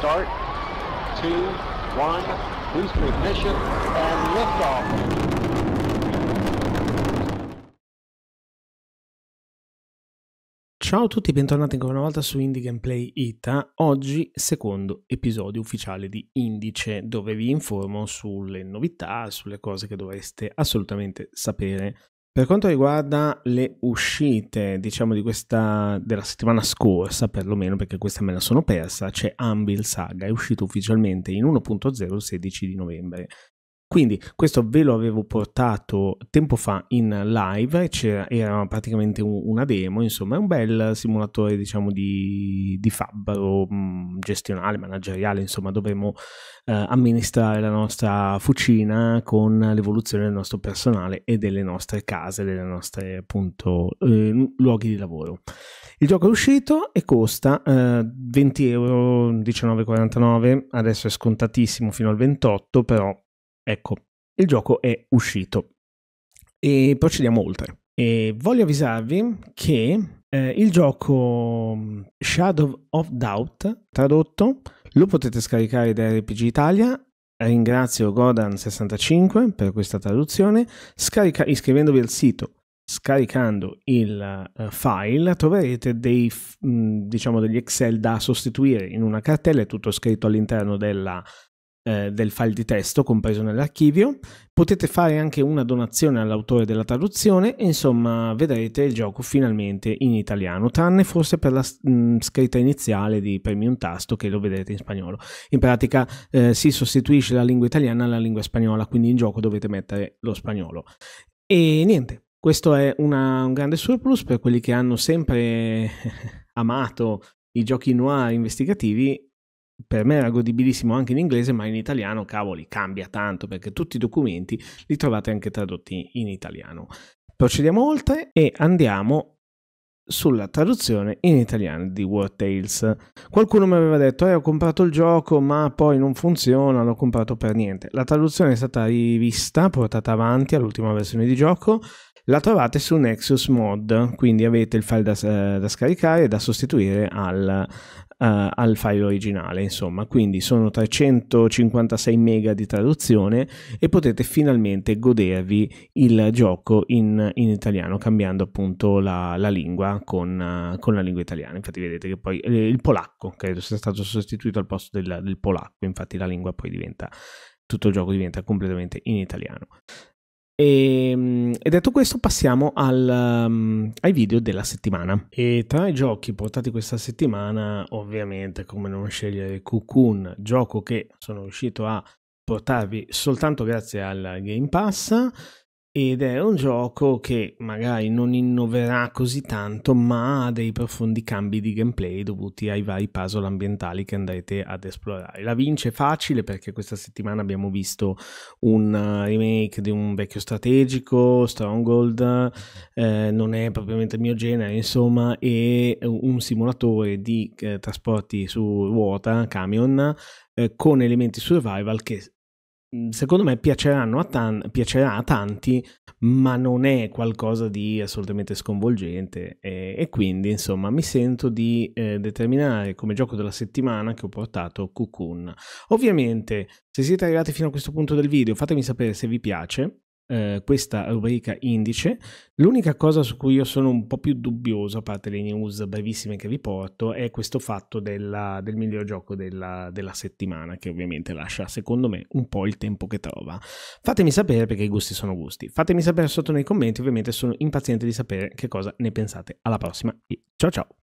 start, two, one, boost ignition, and liftoff. Ciao a tutti e bentornati ancora una volta su Indie Gameplay Ita, eh? oggi secondo episodio ufficiale di Indice dove vi informo sulle novità, sulle cose che dovreste assolutamente sapere per quanto riguarda le uscite, diciamo di questa della settimana scorsa, perlomeno perché questa me la sono persa, c'è Anvil Saga, è uscito ufficialmente in 1.0 il 16 di novembre. Quindi questo ve lo avevo portato tempo fa in live, era praticamente una demo, insomma è un bel simulatore diciamo di, di fabbro mm, gestionale, manageriale, insomma dovremo eh, amministrare la nostra fucina con l'evoluzione del nostro personale e delle nostre case, delle nostre appunto eh, luoghi di lavoro. Il gioco è uscito e costa eh, 20 euro 19,49, adesso è scontatissimo fino al 28, però Ecco, il gioco è uscito. E procediamo oltre. E voglio avvisarvi che eh, il gioco mm, Shadow of Doubt, tradotto, lo potete scaricare da RPG Italia. Ringrazio Godan65 per questa traduzione. Scarica- iscrivendovi al sito scaricando il uh, file troverete dei, mh, mm, diciamo degli Excel da sostituire in una cartella, è tutto scritto all'interno della eh, del file di testo compreso nell'archivio. Potete fare anche una donazione all'autore della traduzione e insomma vedrete il gioco finalmente in italiano, tranne forse per la mh, mm, scritta iniziale di premi un tasto che lo vedrete in spagnolo. In pratica eh, si sostituisce la lingua italiana alla lingua spagnola, quindi in gioco dovete mettere lo spagnolo. E niente, questo è una, un grande surplus per quelli che hanno sempre amato i giochi noir investigativi per me era godibilissimo anche in inglese, ma in italiano, cavoli, cambia tanto perché tutti i documenti li trovate anche tradotti in italiano. Procediamo oltre e andiamo sulla traduzione in italiano di War Tales. Qualcuno mi aveva detto, eh, ho comprato il gioco, ma poi non funziona, l'ho comprato per niente. La traduzione è stata rivista, portata avanti all'ultima versione di gioco. La trovate su Nexus Mod, quindi avete il file da, eh, da scaricare e da sostituire al, Uh, al file originale, insomma, quindi sono 356 mega di traduzione e potete finalmente godervi il gioco in, in italiano cambiando appunto la, la lingua con, uh, con, la lingua italiana. Infatti, vedete che poi eh, il polacco credo sia stato sostituito al posto del, del polacco, infatti, la lingua poi diventa tutto il gioco diventa completamente in italiano. E, ehm, e, detto questo, passiamo al, um, ai video della settimana. E tra i giochi portati questa settimana, ovviamente, come non scegliere Cocoon, gioco che sono riuscito a portarvi soltanto grazie al Game Pass ed è un gioco che magari non innoverà così tanto, ma ha dei profondi cambi di gameplay dovuti ai vari puzzle ambientali che andrete ad esplorare. La vince facile perché questa settimana abbiamo visto un eh, remake di un vecchio strategico, Stronghold, eh, non è propriamente il mio genere, insomma, e un simulatore di eh, trasporti su ruota, camion, eh, con elementi survival che Mm, secondo me a tan- piacerà a tanti, ma non è qualcosa di assolutamente sconvolgente e, e quindi insomma mi sento di eh, determinare come gioco della settimana che ho portato Cocoon. Ovviamente se siete arrivati fino a questo punto del video fatemi sapere se vi piace, eh, questa rubrica indice. L'unica cosa su cui io sono un po' più dubbioso, a parte le news brevissime che vi porto, è questo fatto della, del miglior gioco della, della, settimana, che ovviamente lascia, secondo me, un po' il tempo che trova. Fatemi sapere perché i gusti sono gusti. Fatemi sapere sotto nei commenti, ovviamente sono impaziente di sapere che cosa ne pensate. Alla prossima e ciao ciao!